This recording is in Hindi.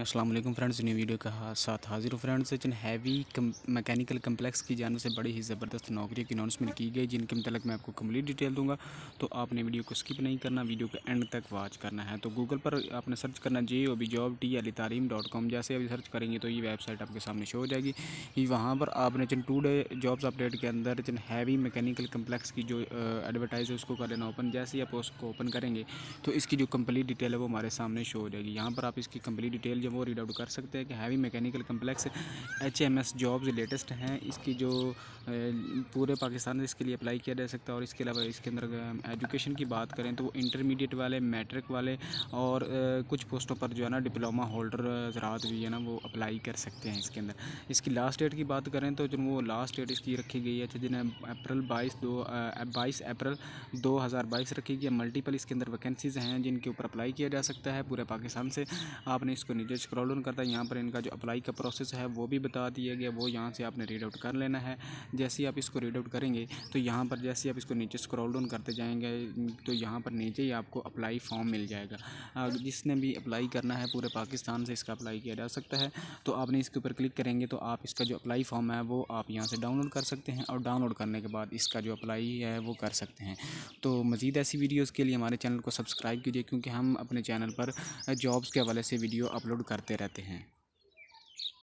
असलम फ्रेंड्स न्यू वीडियो के साथ हाजिर फ्रेंड्स जिन हैवी कम, मैकेनिकल कम्प्लेक्स की जानव से बड़ी ही ज़बरदस्त नौकरियों की अनाउंसमेंट की गई जिनके मतलब मैं आपको कम्प्लीट डिटेल दूंगा तो आपने वीडियो को स्किप नहीं करना वीडियो को एंड तक वॉच करना है तो गूगल पर आपने सर्च करना J O B job T अली तारीम डॉट कॉम जैसे अभी सर्च करेंगे तो ये वेबसाइट आपके सामने शो हो जाएगी वहाँ पर आपने जिन टू डे जॉब्स अपडेट के अंदर जिन हैवी मैकेनिकल कम्प्लेक्स की जो एडवर्टाइज है उसको कर लेना ओपन जैसे ही आप उसको ओपन करेंगे तो इसकी जो कम्प्लीट डिटेल है वो हमारे सामने शो हो जाएगी यहाँ पर आप इसकी कम्प्लीट डिटेल डिटेल जो वो रीड आउट कर सकते हैं कि heavy mechanical complex H M S jobs latest हैं इसकी जो पूरे पाकिस्तान में इसके लिए अप्लाई किया जा सकता है और इसके अलावा इसके अंदर एजुकेशन की बात करें तो वो इंटरमीडिएट वाले मैट्रिक वाले और कुछ पोस्टों पर जो है ना डिप्लोमा होल्डर ज़रात भी है ना वो अप्लाई कर सकते हैं इसके अंदर इसकी लास्ट डेट की बात करें तो जो वो लास्ट डेट इसकी रखी गई है अच्छा जिन्हें अप्रैल बाईस दो बाईस अप्रैल दो हज़ार बाईस रखी गई है मल्टीपल इसके अंदर वैकेंसीज़ हैं जिनके ऊपर अप्लाई किया जा सकता है पूरे पाकिस्तान से आपने इसको नीचे स्क्रॉल डाउन करता है यहाँ पर इनका जो अप्लाई का प्रोसेस है वो भी बता दिया गया वो यहाँ से आपने रीड आउट कर लेना है जैसे ही आप इसको रीड आउट करेंगे तो यहाँ पर जैसे आप इसको नीचे स्क्रॉल डाउन करते जाएंगे तो यहाँ पर नीचे ही आपको अप्लाई फॉर्म मिल जाएगा जिसने भी अप्लाई करना है पूरे पाकिस्तान से इसका अप्लाई किया जा सकता है तो आपने इसके ऊपर क्लिक करेंगे तो आप इसका जो अप्लाई फॉर्म है वो आप यहाँ से डाउनलोड कर सकते हैं और डाउनलोड करने के बाद इसका जो अप्लाई है वो कर सकते हैं तो मज़ीद ऐसी वीडियोज़ के लिए हमारे चैनल को सब्सक्राइब कीजिए क्योंकि हम अपने चैनल पर जॉब्स के हवाले से वीडियो अपलोड करते रहते हैं